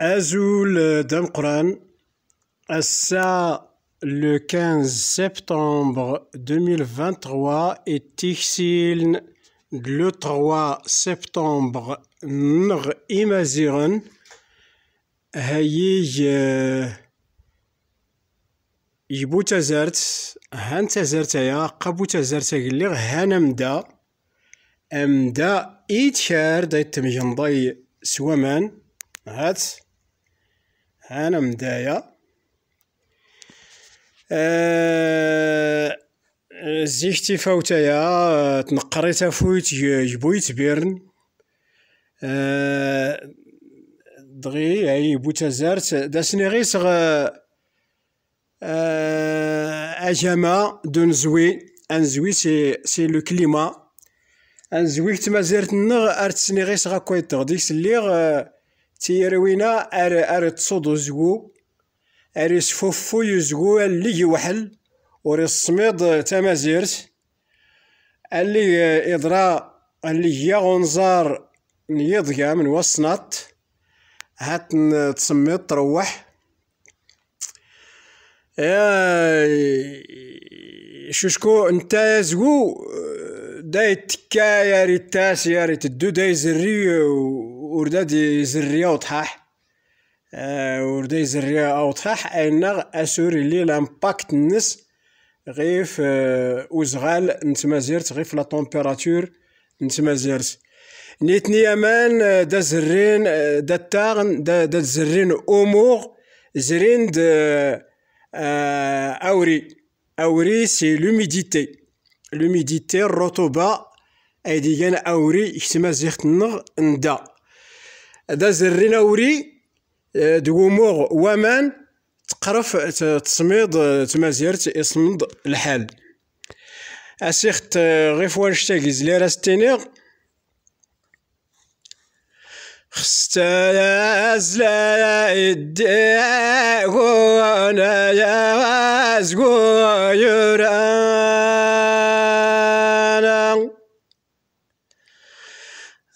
أزول قران الساعة لو 15 سبتمبر 2023 التكسيل لو 3 سبتمبر نغ إمازيغن هاي يبو تزرت هان تزرت يا قبو تزرت قليغ هان أمدا أمدا إيتشار دايت تمجنضي سوامان هات أنا مدايا أه زيكتي فوتايا تنقريتا فويت يبويت بيرن أه دغي هاي بوتا زارت داسني غي صغ آه، أجاما دون زوي زوي سي سي لو كليما ان زوي كتما زرت نغ أرتسني غي صغا كويت ديك سليغ أه تيروينا ار ار تصودو زكو ار سفوفو يزكو اللي يوحل وري الصميد تمازيرت اللي يضرا اللي هي غنزار نيضيا من وصنات هات تصميد تروح شوشكو انت زكو داي تكا يا ريتاس يا ريت الدو داي زري وردادي زريا وطحاح آه، ورداي زريا وطحاح أن أسوري لي لامباكت نس غيف آه، وزغال زيرت غيف لا تومبيراتور زيرت نيتني امان آه، دا زرين دا تاغن دا, دا زرين امور زرين دا آه اوري اوري سي لوميديتي لوميديتي الرطوبه ايدي كان اوري زيخت النغ ندا ذا زرنا آه، دو دوموغ ومان تقرف تصميد آه، تمازيرت يصمد الحال اسيخت آه، غيفوان شتاكيز لي راس تينيغ يا زلا يدي غونا يا زقول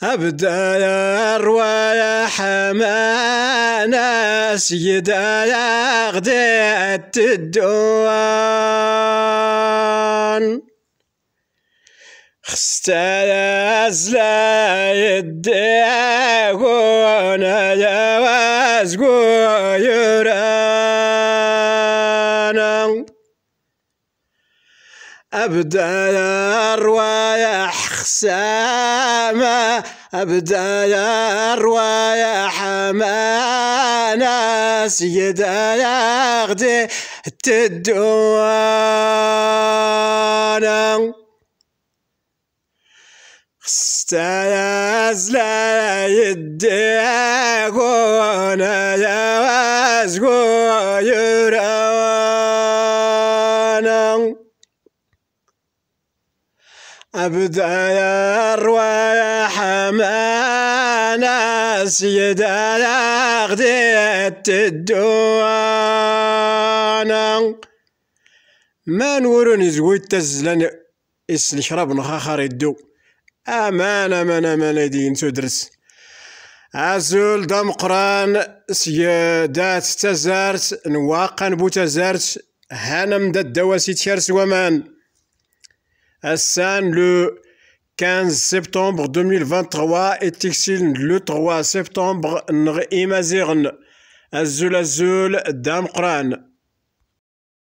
أبدال رواية حمانا يا غديت الدوان يا الأزلا يديكونا يوازقو يران أبدل الروايح خسامة أبدل الروايح حمانة سيد غدي تدوانا استناز لا يدي يا واسقو يرام أبدا يا روايا حمانا سيد لغديت الدوانا ما نورو نزوي تزلن إس الشراب نخاخر الدو أمان أمان أمان يدين تدرس أزول دم قران سيادات تزارت نواقن بو تزارت هانم دا الدواسي تشارس ومان Hassan le 15 septembre 2023 et Tixin le 3 septembre Nr Imazirn Azul Azul Damkran.